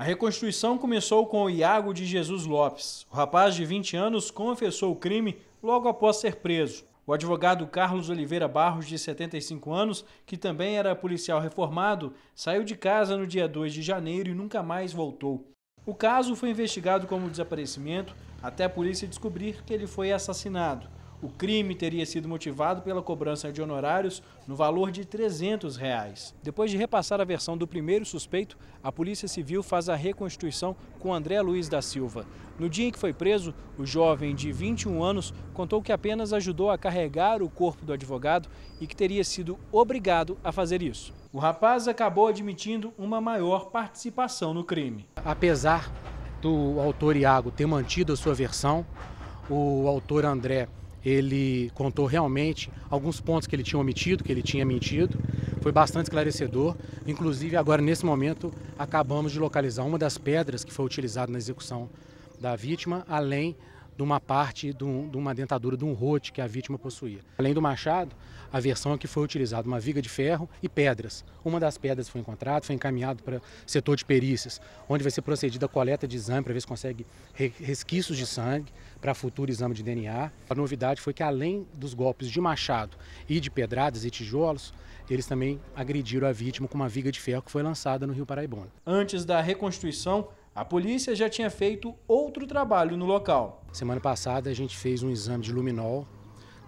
A reconstrução começou com o Iago de Jesus Lopes. O rapaz de 20 anos confessou o crime logo após ser preso. O advogado Carlos Oliveira Barros, de 75 anos, que também era policial reformado, saiu de casa no dia 2 de janeiro e nunca mais voltou. O caso foi investigado como desaparecimento até a polícia descobrir que ele foi assassinado. O crime teria sido motivado pela cobrança de honorários no valor de R$ 300. Reais. Depois de repassar a versão do primeiro suspeito, a Polícia Civil faz a reconstituição com André Luiz da Silva. No dia em que foi preso, o jovem de 21 anos contou que apenas ajudou a carregar o corpo do advogado e que teria sido obrigado a fazer isso. O rapaz acabou admitindo uma maior participação no crime. Apesar do autor Iago ter mantido a sua versão, o autor André ele contou realmente alguns pontos que ele tinha omitido, que ele tinha mentido. Foi bastante esclarecedor. Inclusive, agora nesse momento, acabamos de localizar uma das pedras que foi utilizada na execução da vítima, além de uma parte de, um, de uma dentadura, de um rote que a vítima possuía. Além do machado, a versão é que foi utilizada uma viga de ferro e pedras. Uma das pedras foi encontrada, foi encaminhada para o setor de perícias, onde vai ser procedida a coleta de exame para ver se consegue resquícios de sangue para futuro exame de DNA. A novidade foi que além dos golpes de machado e de pedradas e tijolos, eles também agrediram a vítima com uma viga de ferro que foi lançada no Rio Paraibona. Antes da reconstituição, a polícia já tinha feito outro trabalho no local. Semana passada a gente fez um exame de luminol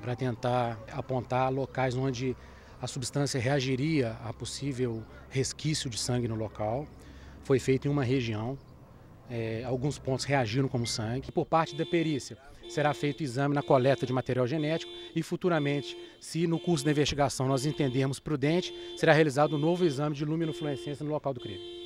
para tentar apontar locais onde a substância reagiria a possível resquício de sangue no local. Foi feito em uma região, é, alguns pontos reagiram como sangue. Por parte da perícia, será feito exame na coleta de material genético e futuramente, se no curso da investigação nós entendermos prudente, será realizado um novo exame de luminofluorescência no local do crime.